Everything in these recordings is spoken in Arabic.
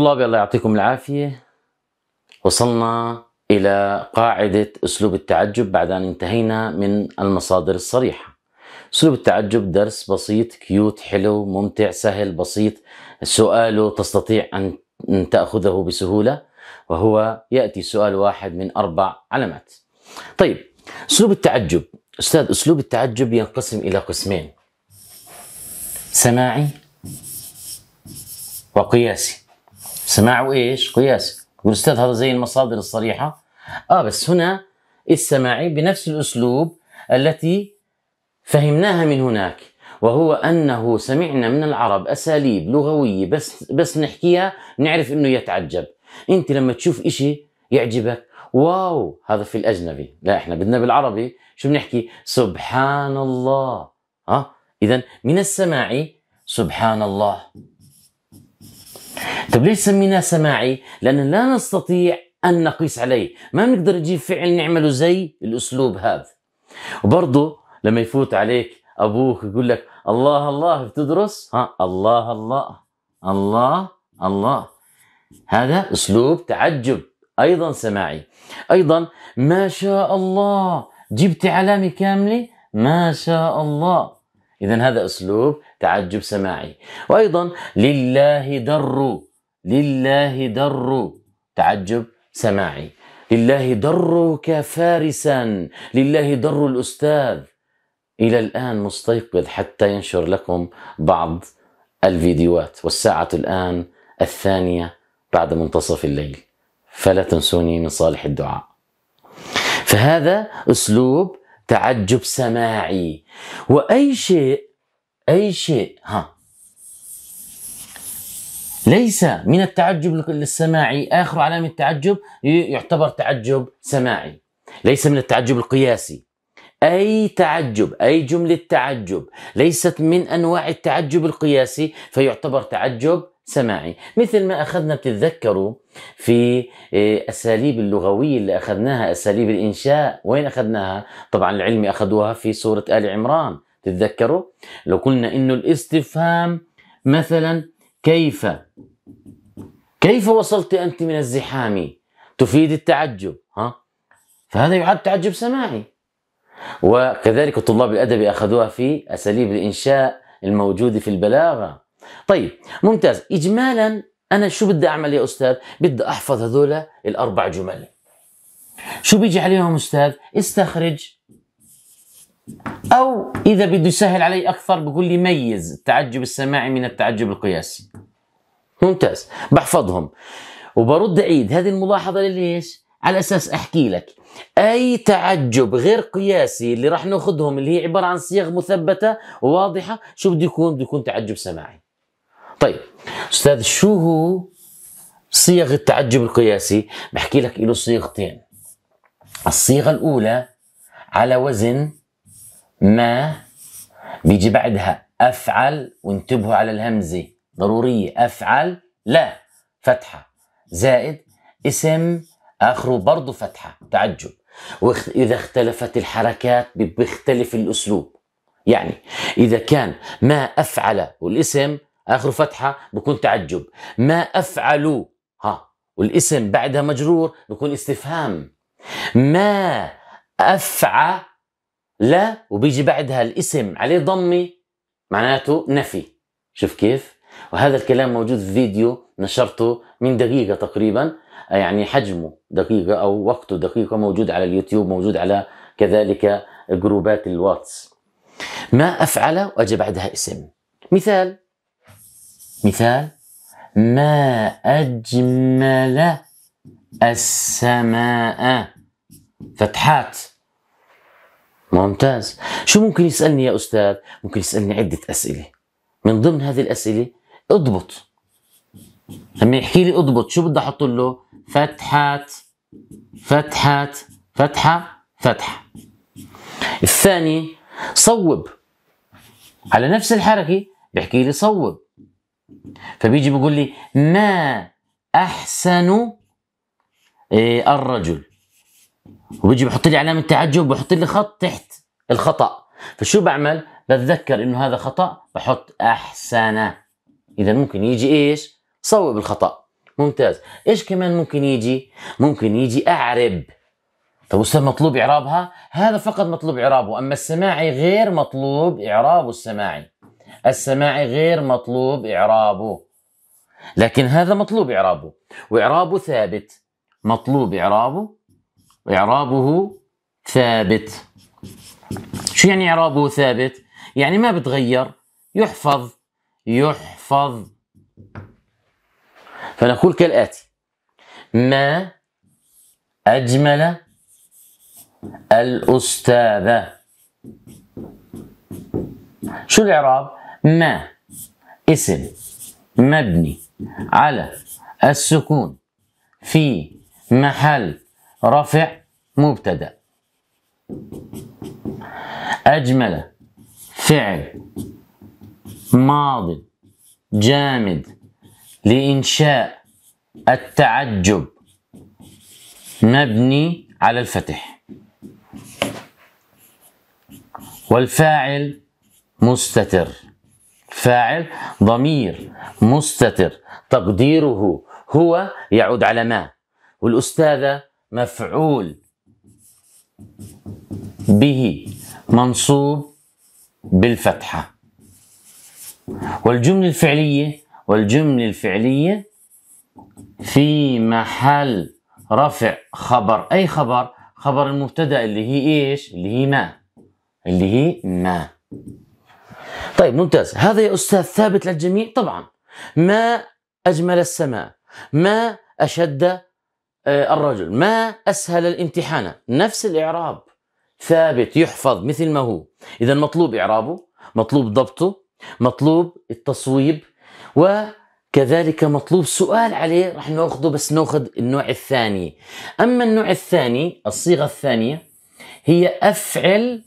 طلابي الله يعطيكم العافية وصلنا إلى قاعدة أسلوب التعجب بعد أن انتهينا من المصادر الصريحة أسلوب التعجب درس بسيط كيوت حلو ممتع سهل بسيط سؤاله تستطيع أن تأخذه بسهولة وهو يأتي سؤال واحد من أربع علامات طيب أسلوب التعجب أستاذ أسلوب التعجب ينقسم إلى قسمين سماعي وقياسي سماع وايش؟ قياس يقول استاذ هذا زي المصادر الصريحه اه بس هنا السماعي بنفس الاسلوب التي فهمناها من هناك وهو انه سمعنا من العرب اساليب لغويه بس بس نحكيها نعرف انه يتعجب انت لما تشوف إشي يعجبك واو هذا في الاجنبي لا احنا بدنا بالعربي شو بنحكي سبحان الله ها أه؟ اذا من السماعي سبحان الله طب ليش سميناه سماعي؟ لأن لا نستطيع أن نقيس عليه ما بنقدر نجيب فعل نعمله زي الأسلوب هذا وبرضه لما يفوت عليك أبوك يقول لك الله الله بتدرس؟ ها الله الله الله الله هذا أسلوب تعجب أيضا سماعي أيضا ما شاء الله جبت علامة كاملة ما شاء الله إذا هذا أسلوب تعجب سماعي وأيضا لله در لله در تعجب سماعي لله درك فارسا لله در الأستاذ إلى الآن مستيقظ حتى ينشر لكم بعض الفيديوهات والساعة الآن الثانية بعد منتصف الليل فلا تنسوني من صالح الدعاء فهذا أسلوب تعجب سماعي واي شيء اي شيء ها ليس من التعجب السماعي اخر علامه تعجب يعتبر تعجب سماعي ليس من التعجب القياسي اي تعجب اي جمله تعجب ليست من انواع التعجب القياسي فيعتبر تعجب سماعي مثل ما أخذنا بتتذكروا في آه، أساليب اللغوية اللي أخذناها أساليب الإنشاء وين أخذناها طبعا العلمي أخذوها في سورة آل عمران تتذكروا لو قلنا إنه الاستفهام مثلا كيف كيف وصلت أنت من الزحام تفيد التعجب ها فهذا يعد تعجب سماعي وكذلك طلاب الأدب أخذوها في أساليب الإنشاء الموجودة في البلاغة طيب ممتاز اجمالا انا شو بدي اعمل يا استاذ بدي احفظ هذول الاربع جمل شو بيجي عليهم استاذ استخرج او اذا بده يسهل علي اكثر بقول لي ميز التعجب السماعي من التعجب القياسي ممتاز بحفظهم وبرد عيد هذه الملاحظه ليش على اساس احكي لك اي تعجب غير قياسي اللي راح ناخذهم اللي هي عباره عن صيغ مثبته وواضحه شو بده يكون بده يكون تعجب سماعي طيب استاذ شو هو صيغ التعجب القياسي بحكي لك له صيغتين الصيغه الاولى على وزن ما بيجي بعدها افعل وانتبهوا على الهمزه ضروريه افعل لا فتحه زائد اسم اخره برضه فتحه تعجب واذا اختلفت الحركات بيختلف الاسلوب يعني اذا كان ما افعل والاسم اخر فتحه بكون تعجب ما افعل ها والاسم بعدها مجرور بكون استفهام ما افعل وبيجي بعدها الاسم عليه ضمه معناته نفي شوف كيف وهذا الكلام موجود في فيديو نشرته من دقيقه تقريبا يعني حجمه دقيقه او وقته دقيقه موجود على اليوتيوب موجود على كذلك جروبات الواتس ما افعل واجي بعدها اسم مثال مثال ما أجمل السماء فتحات ممتاز شو ممكن يسألني يا أستاذ؟ ممكن يسألني عدة أسئلة من ضمن هذه الأسئلة اضبط لما يحكي لي اضبط شو بدي أحط له؟ فتحات فتحات فتحة فتحة الثاني صوب على نفس الحركة بحكي لي صوب فبيجي بيقول لي ما احسن آه، الرجل وبيجي بحط لي علامه تعجب وبحط لي خط تحت الخطا فشو بعمل بتذكر انه هذا خطا بحط احسن اذا ممكن يجي ايش صوب الخطا ممتاز ايش كمان ممكن يجي ممكن يجي اعرب طب أستاذ مطلوب إعرابها؟ هذا فقط مطلوب إعرابه، أما السماعي غير مطلوب إعرابه السماعي. السماعي غير مطلوب إعرابه لكن هذا مطلوب إعرابه وإعرابه ثابت مطلوب إعرابه وإعرابه ثابت شو يعني إعرابه ثابت؟ يعني ما بتغير يحفظ يحفظ فنقول كالآتي ما أجمل الأستاذة شو الإعراب؟ ما اسم مبني على السكون في محل رفع مبتدا اجمل فعل ماض جامد لانشاء التعجب مبني على الفتح والفاعل مستتر فاعل ضمير مستتر تقديره هو يعود على ما والأستاذة مفعول به منصوب بالفتحة والجملة الفعلية والجملة الفعلية في محل رفع خبر أي خبر خبر المبتدأ اللي هي إيش اللي هي ما اللي هي ما طيب ممتاز هذا يا أستاذ ثابت للجميع طبعا ما أجمل السماء ما أشد آه، الرجل ما أسهل الامتحان نفس الإعراب ثابت يحفظ مثل ما هو إذا مطلوب إعرابه مطلوب ضبطه مطلوب التصويب وكذلك مطلوب سؤال عليه رح نأخذه بس ناخذ النوع الثاني أما النوع الثاني الصيغة الثانية هي أفعل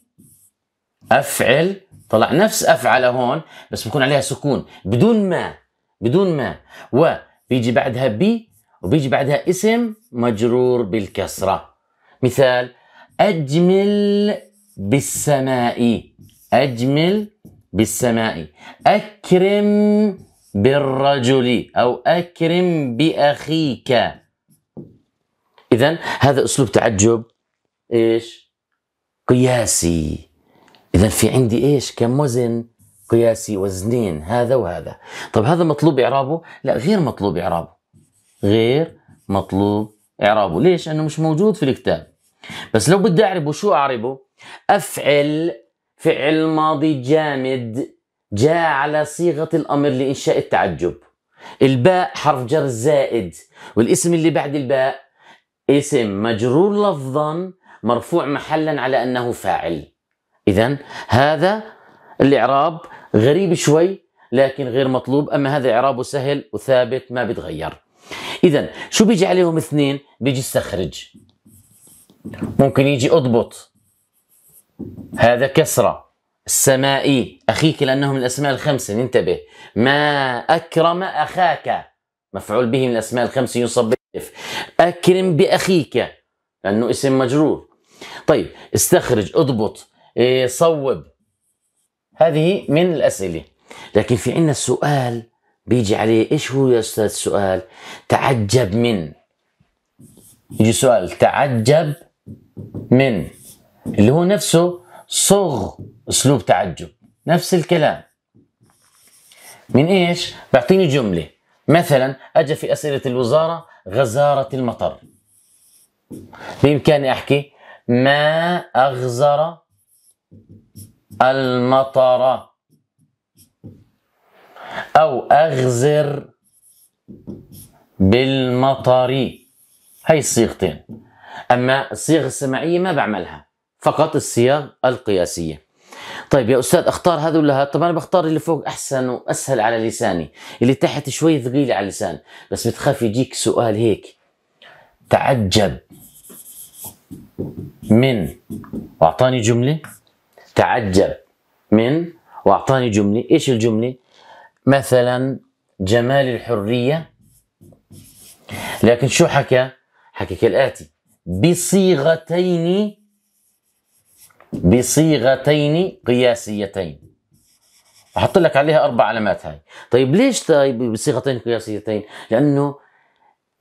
أفعل طلع نفس افعل هون بس بكون عليها سكون بدون ما بدون ما وبيجي بعدها بي وبيجي بعدها اسم مجرور بالكسره مثال اجمل بالسماء اجمل بالسماء اكرم بالرجل او اكرم باخيك اذا هذا اسلوب تعجب ايش قياسي إذا في عندي إيش كم وزن قياسي وزنين هذا وهذا طب هذا مطلوب إعرابه لا غير مطلوب إعرابه غير مطلوب إعرابه ليش أنه مش موجود في الكتاب بس لو بدي أعربه شو أعربه أفعل فعل ماضي جامد جاء على صيغة الأمر لإنشاء التعجب الباء حرف جر زائد والاسم اللي بعد الباء اسم مجرور لفظا مرفوع محلا على أنه فاعل إذا هذا الإعراب غريب شوي لكن غير مطلوب أما هذا إعرابه سهل وثابت ما بتغير إذا شو بيجي عليهم اثنين بيجي استخرج ممكن يجي اضبط هذا كسرة السمائي أخيك لأنه من الأسماء الخمسة ننتبه ما أكرم أخاك مفعول به من الأسماء الخمسة ينصب بالف أكرم بأخيك لأنه اسم مجرور طيب استخرج اضبط إيه، صوب هذه من الأسئلة لكن في عندنا السؤال بيجي عليه إيش هو يا أستاذ السؤال تعجب من يجي سؤال تعجب من اللي هو نفسه صغ أسلوب تعجب نفس الكلام من إيش بعطيني جملة مثلا أجا في أسئلة الوزارة غزارة المطر بإمكاني أحكي ما أغزر المطر أو أغزر بالمطر هاي الصيغتين أما الصيغ السماعية ما بعملها فقط الصيغ القياسية طيب يا أستاذ أختار هذا ولا هذا طبعا أنا بختار اللي فوق أحسن وأسهل على لساني اللي تحت شوي ثقيل على اللسان بس بتخاف يجيك سؤال هيك تعجب من وأعطاني جملة تعجب من واعطاني جمله ايش الجمله مثلا جمال الحريه لكن شو حكى حكى كالاتي بصيغتين بصيغتين قياسيتين احط لك عليها اربع علامات هاي طيب ليش طيب بصيغتين قياسيتين لانه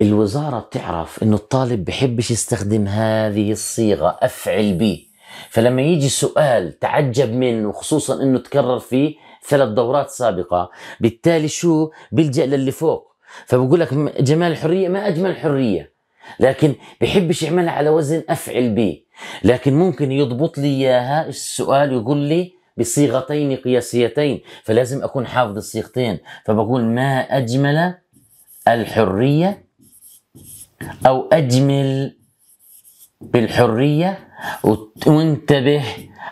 الوزاره بتعرف انه الطالب بحبش يستخدم هذه الصيغه افعل به فلما يجي سؤال تعجب منه خصوصا انه تكرر في ثلاث دورات سابقه بالتالي شو بيلجا للي فوق فبقول لك جمال الحريه ما اجمل حريه لكن بحبش يعملها على وزن افعل به لكن ممكن يضبط لي اياها السؤال يقول لي بصيغتين قياسيتين فلازم اكون حافظ الصيغتين فبقول ما اجمل الحريه او اجمل بالحرية وانتبه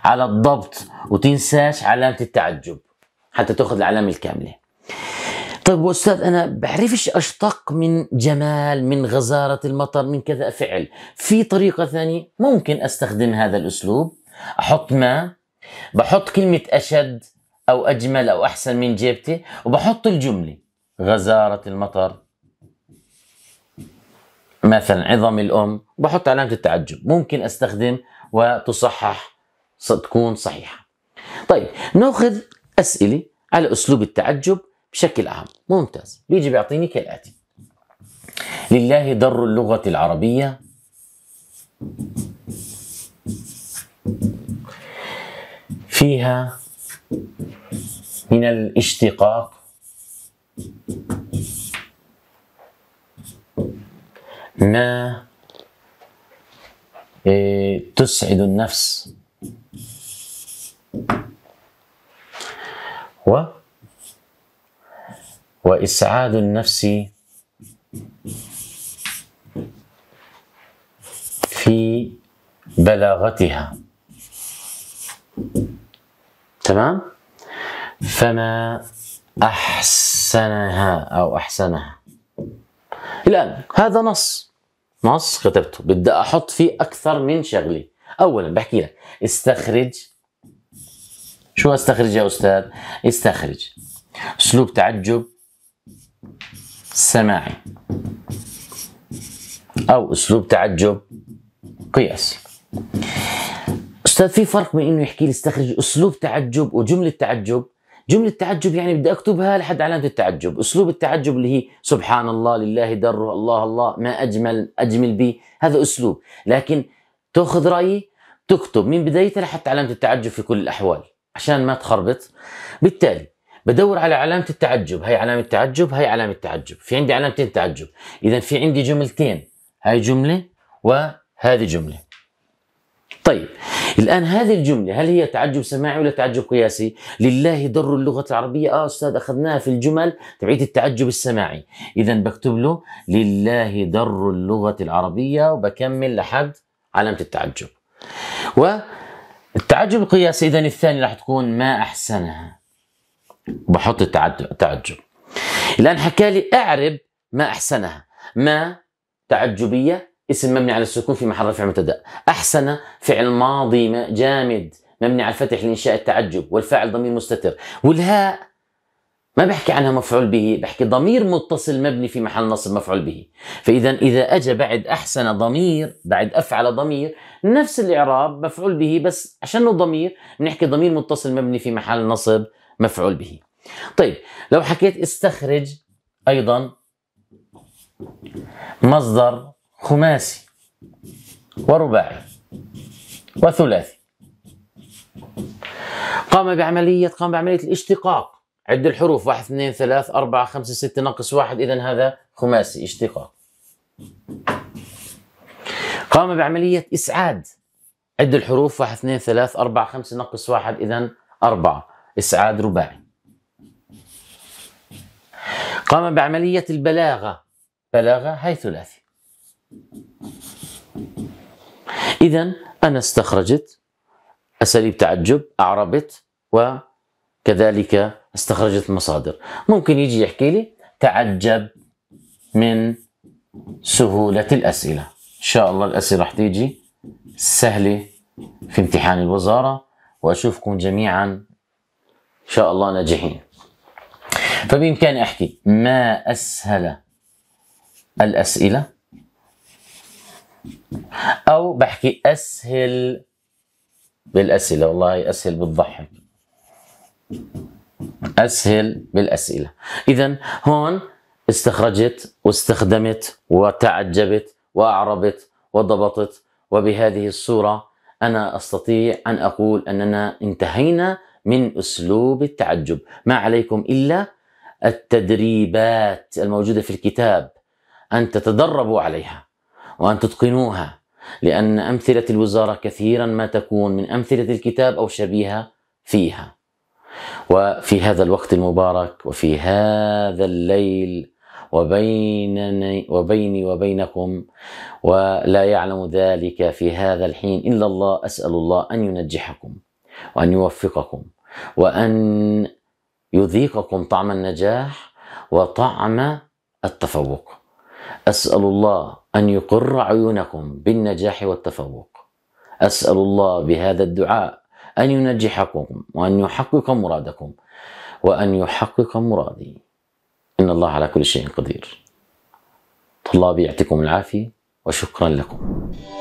على الضبط وتنساش علامة التعجب حتى تاخذ العلامة الكاملة طيب واستاذ انا بعرفش اشتق من جمال من غزاره المطر من كذا فعل في طريقه ثانيه ممكن استخدم هذا الاسلوب احط ما بحط كلمه اشد او اجمل او احسن من جيبتي وبحط الجمله غزاره المطر مثلا عظم الام بحط علامه التعجب ممكن استخدم وتصحح تكون صحيحه طيب ناخذ اسئله على اسلوب التعجب بشكل عام ممتاز بيجي بيعطيني كالاتي لله ضر اللغه العربيه فيها من الاشتقاق ما إيه، تسعد النفس و وإسعاد النفس في بلاغتها تمام فما أحسنها أو أحسنها الآن هذا نص نص كتبته بدي احط فيه اكثر من شغله اولا بحكي لك استخرج شو استخرج يا استاذ استخرج اسلوب تعجب سماعي او اسلوب تعجب قياسي استاذ في فرق بين انه يحكي لي استخرج اسلوب تعجب وجمله تعجب جملة تعجب يعني بدي أكتبها لحد علامة التعجب أسلوب التعجب اللي هي سبحان الله لله دره الله الله ما أجمل أجمل بي هذا أسلوب لكن تأخذ رأيي تكتب من بدايتها لحتى علامة التعجب في كل الأحوال عشان ما تخربط بالتالي بدور على علامة التعجب هي علامة تعجب هي علامة تعجب في عندي علامتين تعجب إذا في عندي جملتين هاي جملة وهذه جمله طيب الآن هذه الجملة هل هي تعجب سماعي ولا تعجب قياسي؟ لله در اللغة العربية آه أستاذ أخذناها في الجمل تبعية التعجب السماعي إذا بكتب له لله در اللغة العربية وبكمل لحد علامة التعجب والتعجب القياسي إذا الثاني راح تكون ما أحسنها بحط التعجب الآن حكى لي أعرب ما أحسنها ما تعجبية اسم مبني على السكون في محل رفع مبتدا احسن فعل ماضي جامد مبني على الفتح لانشاء التعجب والفاعل ضمير مستتر والهاء ما بحكي عنها مفعول به بحكي ضمير متصل مبني في محل نصب مفعول به فاذا اذا اجى بعد احسن ضمير بعد افعل ضمير نفس الاعراب مفعول به بس عشانه ضمير بنحكي ضمير متصل مبني في محل نصب مفعول به طيب لو حكيت استخرج ايضا مصدر خماسي ورباعي وثلاثي قام بعملية قام بعملية الاشتقاق عد الحروف واحد اثنين ثلاث أربعة خمسة ستة ناقص واحد إذا هذا خماسي اشتقاق قام بعملية إسعاد عد الحروف واحد اثنين ثلاث أربعة خمسة ناقص واحد إذا أربعة إسعاد رباعي قام بعملية البلاغة بلاغة هاي ثلاثي إذا أنا استخرجت أساليب تعجب أعربت وكذلك استخرجت المصادر ممكن يجي يحكي لي تعجب من سهولة الأسئلة إن شاء الله الأسئلة راح تيجي سهلة في امتحان الوزارة وأشوفكم جميعا إن شاء الله ناجحين فبإمكاني أحكي ما أسهل الأسئلة او بحكي اسهل بالاسئله والله اسهل بتضحك اسهل بالاسئله اذا هون استخرجت واستخدمت وتعجبت واعربت وضبطت وبهذه الصوره انا استطيع ان اقول اننا انتهينا من اسلوب التعجب ما عليكم الا التدريبات الموجوده في الكتاب ان تتدربوا عليها وأن تتقنوها لأن أمثلة الوزارة كثيرا ما تكون من أمثلة الكتاب أو شبيهة فيها وفي هذا الوقت المبارك وفي هذا الليل وبينني وبيني وبينكم ولا يعلم ذلك في هذا الحين إلا الله أسأل الله أن ينجحكم وأن يوفقكم وأن يذيقكم طعم النجاح وطعم التفوق أسأل الله أن يقر عيونكم بالنجاح والتفوق أسأل الله بهذا الدعاء أن ينجحكم وأن يحقق مرادكم وأن يحقق مرادي إن الله على كل شيء قدير طلابي يعطيكم العافية وشكرا لكم